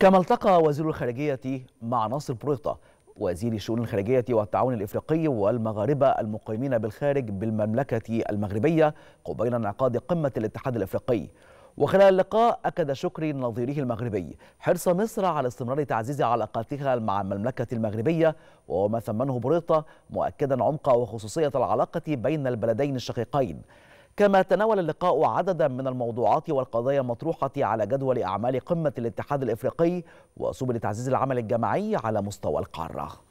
كما التقى وزير الخارجية مع ناصر بوريطة وزير الشؤون الخارجية والتعاون الإفريقي والمغاربة المقيمين بالخارج بالمملكة المغربية قبيل انعقاد قمة الاتحاد الإفريقي وخلال اللقاء أكد شكري نظيره المغربي حرص مصر على استمرار تعزيز علاقاتها مع المملكة المغربية وما ثمنه بريطة مؤكدا عمق وخصوصية العلاقة بين البلدين الشقيقين كما تناول اللقاء عددا من الموضوعات والقضايا المطروحة على جدول أعمال قمة الاتحاد الإفريقي وسبل تعزيز العمل الجماعي على مستوى القارة